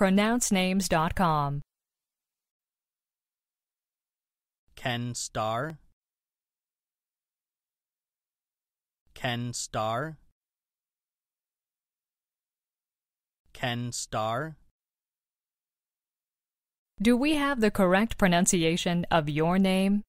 pronouncenames.com. Ken Star Ken Star Ken Star Do we have the correct pronunciation of your name?